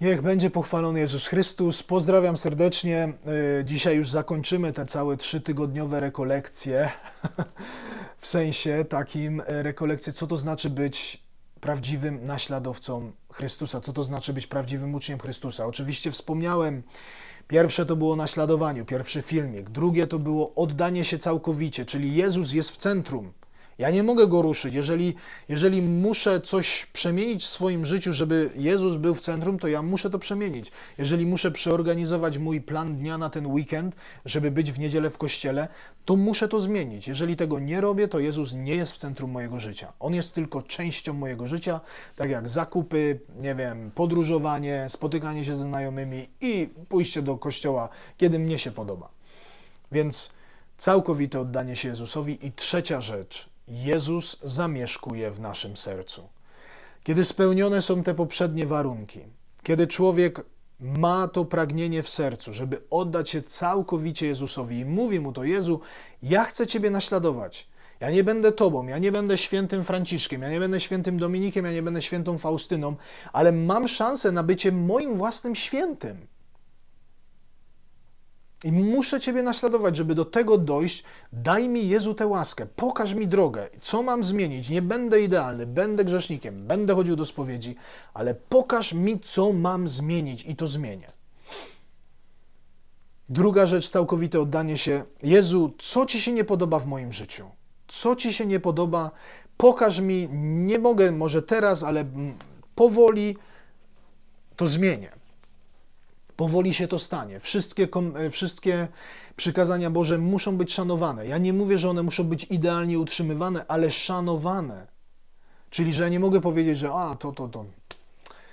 Niech będzie pochwalony Jezus Chrystus. Pozdrawiam serdecznie. Y, dzisiaj już zakończymy te całe trzytygodniowe rekolekcje. w sensie takim y, rekolekcje, co to znaczy być prawdziwym naśladowcą Chrystusa, co to znaczy być prawdziwym uczniem Chrystusa. Oczywiście wspomniałem, pierwsze to było naśladowaniu, pierwszy filmik, drugie to było oddanie się całkowicie, czyli Jezus jest w centrum. Ja nie mogę go ruszyć. Jeżeli, jeżeli muszę coś przemienić w swoim życiu, żeby Jezus był w centrum, to ja muszę to przemienić. Jeżeli muszę przeorganizować mój plan dnia na ten weekend, żeby być w niedzielę w kościele, to muszę to zmienić. Jeżeli tego nie robię, to Jezus nie jest w centrum mojego życia. On jest tylko częścią mojego życia, tak jak zakupy, nie wiem, podróżowanie, spotykanie się ze znajomymi i pójście do kościoła, kiedy mnie się podoba. Więc całkowite oddanie się Jezusowi. I trzecia rzecz, Jezus zamieszkuje w naszym sercu. Kiedy spełnione są te poprzednie warunki, kiedy człowiek ma to pragnienie w sercu, żeby oddać się całkowicie Jezusowi i mówi mu to Jezu, ja chcę Ciebie naśladować. Ja nie będę Tobą, ja nie będę świętym Franciszkiem, ja nie będę świętym Dominikiem, ja nie będę świętą Faustyną, ale mam szansę na bycie moim własnym świętym. I muszę Ciebie naśladować, żeby do tego dojść. Daj mi Jezu tę łaskę, pokaż mi drogę, co mam zmienić. Nie będę idealny, będę grzesznikiem, będę chodził do spowiedzi, ale pokaż mi, co mam zmienić i to zmienię. Druga rzecz, całkowite oddanie się. Jezu, co Ci się nie podoba w moim życiu? Co Ci się nie podoba? Pokaż mi, nie mogę może teraz, ale mm, powoli to zmienię. Powoli się to stanie. Wszystkie, e, wszystkie przykazania Boże muszą być szanowane. Ja nie mówię, że one muszą być idealnie utrzymywane, ale szanowane. Czyli, że ja nie mogę powiedzieć, że a, to, to, to,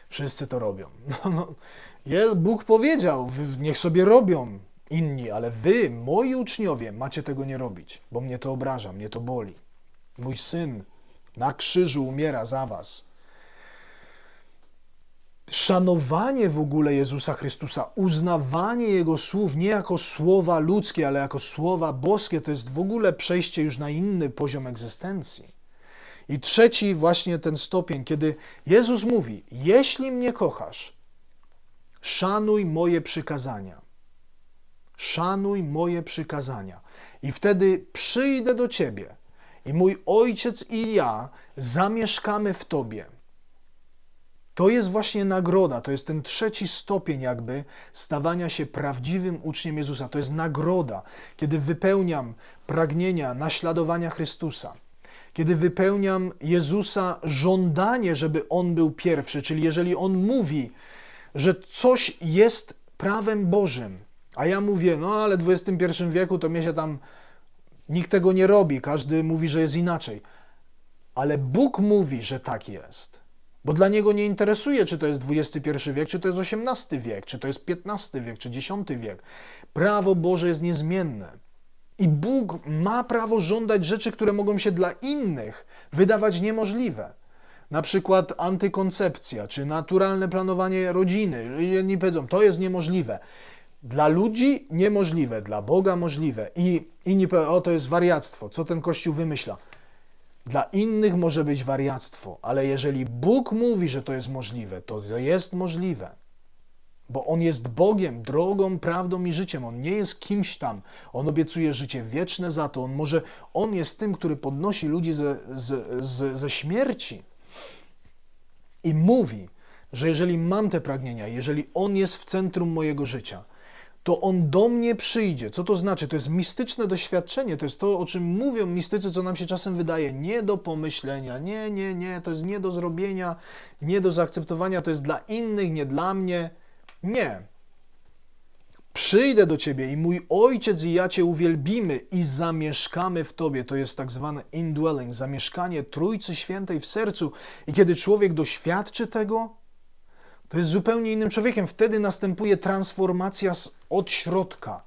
wszyscy to robią. No, no. Bóg powiedział, niech sobie robią inni, ale wy, moi uczniowie, macie tego nie robić, bo mnie to obraża, mnie to boli. Mój syn na krzyżu umiera za was szanowanie w ogóle Jezusa Chrystusa, uznawanie Jego słów nie jako słowa ludzkie, ale jako słowa boskie, to jest w ogóle przejście już na inny poziom egzystencji. I trzeci, właśnie ten stopień, kiedy Jezus mówi: Jeśli mnie kochasz, szanuj moje przykazania. Szanuj moje przykazania. I wtedy przyjdę do ciebie i mój ojciec i ja zamieszkamy w tobie to jest właśnie nagroda, to jest ten trzeci stopień jakby stawania się prawdziwym uczniem Jezusa. To jest nagroda, kiedy wypełniam pragnienia naśladowania Chrystusa. Kiedy wypełniam Jezusa żądanie, żeby on był pierwszy, czyli jeżeli on mówi, że coś jest prawem Bożym, a ja mówię, no ale w XXI wieku to mnie się tam nikt tego nie robi, każdy mówi, że jest inaczej. Ale Bóg mówi, że tak jest. Bo dla niego nie interesuje, czy to jest XXI wiek, czy to jest XVIII wiek, czy to jest XV wiek, czy X wiek. Prawo Boże jest niezmienne. I Bóg ma prawo żądać rzeczy, które mogą się dla innych wydawać niemożliwe. Na przykład antykoncepcja, czy naturalne planowanie rodziny. Jedni powiedzą, to jest niemożliwe. Dla ludzi niemożliwe, dla Boga możliwe. I inni powiedzą, o to jest wariactwo, co ten Kościół wymyśla. Dla innych może być wariactwo, ale jeżeli Bóg mówi, że to jest możliwe, to jest możliwe. Bo On jest Bogiem, drogą, prawdą i życiem. On nie jest kimś tam. On obiecuje życie wieczne za to. On może, On jest tym, który podnosi ludzi ze, ze, ze, ze śmierci. I mówi, że jeżeli mam te pragnienia, jeżeli On jest w centrum mojego życia, to on do mnie przyjdzie. Co to znaczy? To jest mistyczne doświadczenie, to jest to, o czym mówią mistycy, co nam się czasem wydaje nie do pomyślenia, nie, nie, nie, to jest nie do zrobienia, nie do zaakceptowania, to jest dla innych, nie dla mnie. Nie. Przyjdę do ciebie i mój ojciec i ja cię uwielbimy i zamieszkamy w tobie. To jest tak zwane indwelling, zamieszkanie Trójcy Świętej w sercu. I kiedy człowiek doświadczy tego, to jest zupełnie innym człowiekiem. Wtedy następuje transformacja od środka,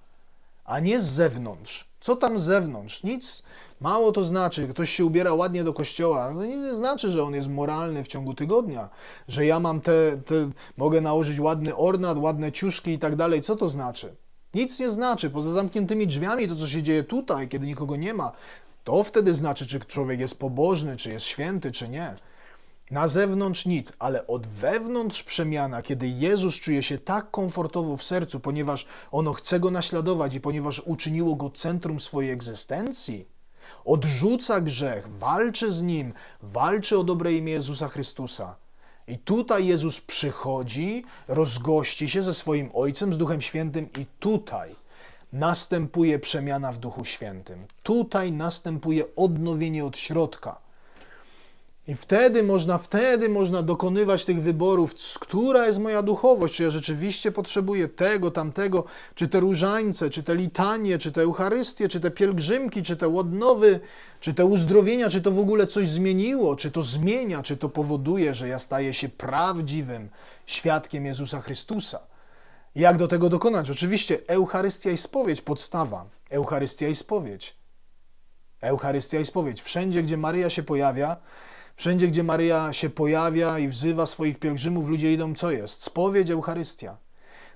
a nie z zewnątrz. Co tam z zewnątrz? Nic. Mało to znaczy. Ktoś się ubiera ładnie do kościoła. To nie znaczy, że on jest moralny w ciągu tygodnia, że ja mam te, te mogę nałożyć ładny ornat, ładne ciuszki i tak dalej. Co to znaczy? Nic nie znaczy. Poza zamkniętymi drzwiami, to co się dzieje tutaj, kiedy nikogo nie ma, to wtedy znaczy, czy człowiek jest pobożny, czy jest święty, czy nie. Na zewnątrz nic, ale od wewnątrz przemiana, kiedy Jezus czuje się tak komfortowo w sercu, ponieważ ono chce go naśladować i ponieważ uczyniło go centrum swojej egzystencji, odrzuca grzech, walczy z nim, walczy o dobre imię Jezusa Chrystusa. I tutaj Jezus przychodzi, rozgości się ze swoim Ojcem, z Duchem Świętym, i tutaj następuje przemiana w Duchu Świętym. Tutaj następuje odnowienie od środka. I wtedy można, wtedy można dokonywać tych wyborów, która jest moja duchowość, czy ja rzeczywiście potrzebuję tego, tamtego, czy te różańce, czy te litanie, czy te Eucharystie, czy te pielgrzymki, czy te łodnowy, czy te uzdrowienia, czy to w ogóle coś zmieniło, czy to zmienia, czy to powoduje, że ja staję się prawdziwym świadkiem Jezusa Chrystusa. Jak do tego dokonać? Oczywiście Eucharystia i spowiedź, podstawa. Eucharystia i spowiedź. Eucharystia i spowiedź. Wszędzie, gdzie Maryja się pojawia, Wszędzie, gdzie Maryja się pojawia i wzywa swoich pielgrzymów, ludzie idą co jest? Spowiedź, Eucharystia.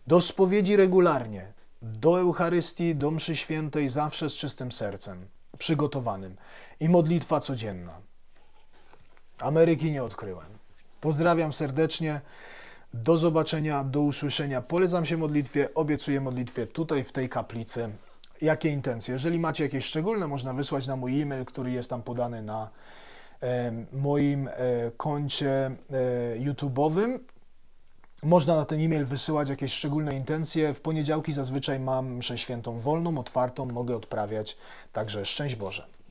Do spowiedzi regularnie, do Eucharystii, do mszy świętej zawsze z czystym sercem, przygotowanym i modlitwa codzienna. Ameryki nie odkryłem. Pozdrawiam serdecznie. Do zobaczenia, do usłyszenia. Polecam się modlitwie, obiecuję modlitwie tutaj w tej kaplicy. Jakie intencje? Jeżeli macie jakieś szczególne, można wysłać na mój e-mail, który jest tam podany na moim e, koncie e, YouTube'owym. Można na ten e-mail wysyłać jakieś szczególne intencje. W poniedziałki zazwyczaj mam mszę świętą wolną, otwartą, mogę odprawiać. Także szczęść Boże.